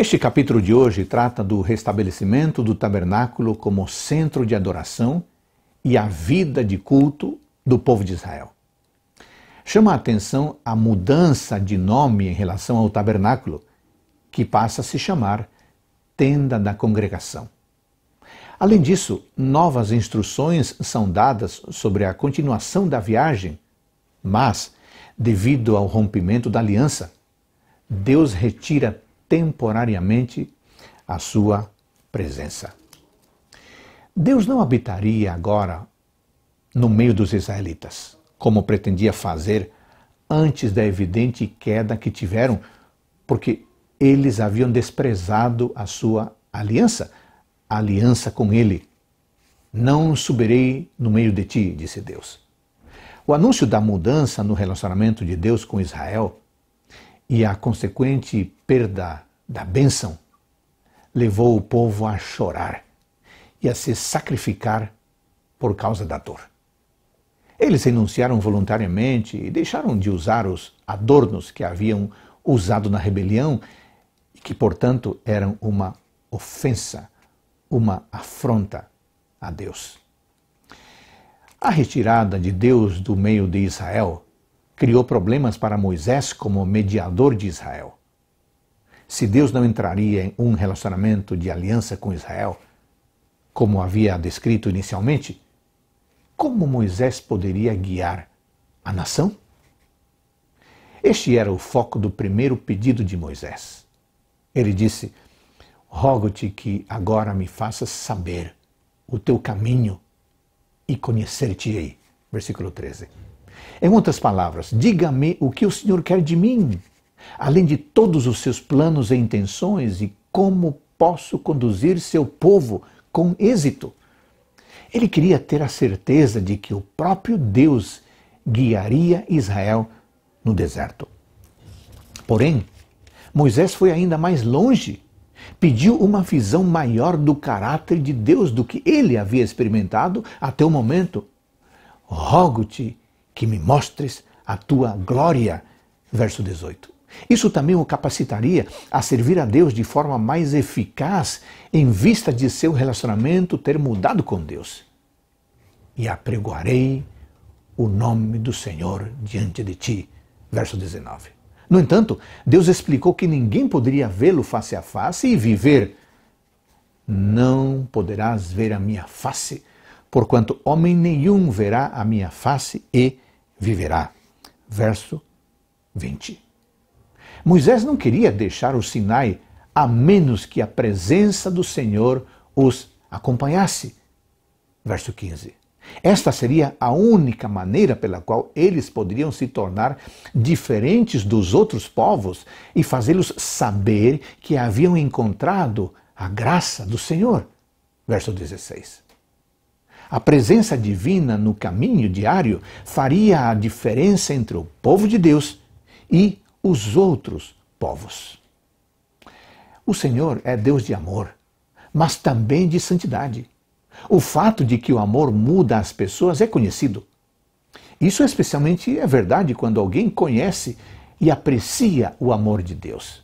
Este capítulo de hoje trata do restabelecimento do tabernáculo como centro de adoração e a vida de culto do povo de Israel. Chama a atenção a mudança de nome em relação ao tabernáculo, que passa a se chamar Tenda da Congregação. Além disso, novas instruções são dadas sobre a continuação da viagem, mas, devido ao rompimento da aliança, Deus retira temporariamente a sua presença. Deus não habitaria agora no meio dos israelitas, como pretendia fazer antes da evidente queda que tiveram, porque eles haviam desprezado a sua aliança, a aliança com ele. Não subirei no meio de ti, disse Deus. O anúncio da mudança no relacionamento de Deus com Israel e a consequente perda da bênção, levou o povo a chorar e a se sacrificar por causa da dor. Eles renunciaram voluntariamente e deixaram de usar os adornos que haviam usado na rebelião e que, portanto, eram uma ofensa, uma afronta a Deus. A retirada de Deus do meio de Israel criou problemas para Moisés como mediador de Israel se Deus não entraria em um relacionamento de aliança com Israel, como havia descrito inicialmente, como Moisés poderia guiar a nação? Este era o foco do primeiro pedido de Moisés. Ele disse: Rogo-te que agora me faças saber o teu caminho e conhecer-te-ei. Versículo 13. Em outras palavras, diga-me o que o Senhor quer de mim além de todos os seus planos e intenções e como posso conduzir seu povo com êxito. Ele queria ter a certeza de que o próprio Deus guiaria Israel no deserto. Porém, Moisés foi ainda mais longe. Pediu uma visão maior do caráter de Deus do que ele havia experimentado até o momento. Rogo-te que me mostres a tua glória. Verso 18. Isso também o capacitaria a servir a Deus de forma mais eficaz em vista de seu relacionamento ter mudado com Deus. E apregoarei o nome do Senhor diante de ti. Verso 19. No entanto, Deus explicou que ninguém poderia vê-lo face a face e viver. Não poderás ver a minha face, porquanto homem nenhum verá a minha face e viverá. Verso 20. Moisés não queria deixar o Sinai a menos que a presença do Senhor os acompanhasse. Verso 15. Esta seria a única maneira pela qual eles poderiam se tornar diferentes dos outros povos e fazê-los saber que haviam encontrado a graça do Senhor. Verso 16. A presença divina no caminho diário faria a diferença entre o povo de Deus e os outros povos. O Senhor é Deus de amor, mas também de santidade. O fato de que o amor muda as pessoas é conhecido. Isso especialmente é verdade quando alguém conhece e aprecia o amor de Deus.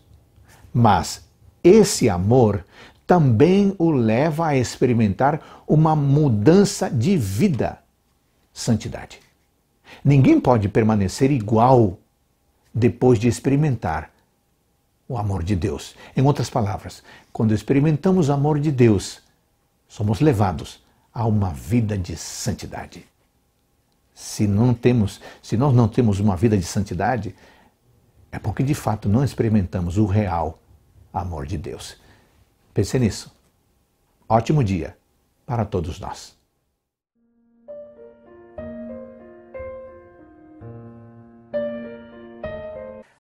Mas esse amor também o leva a experimentar uma mudança de vida santidade. Ninguém pode permanecer igual depois de experimentar o amor de Deus. Em outras palavras, quando experimentamos o amor de Deus, somos levados a uma vida de santidade. Se não temos, se nós não temos uma vida de santidade, é porque de fato não experimentamos o real amor de Deus. Pense nisso. Ótimo dia para todos nós.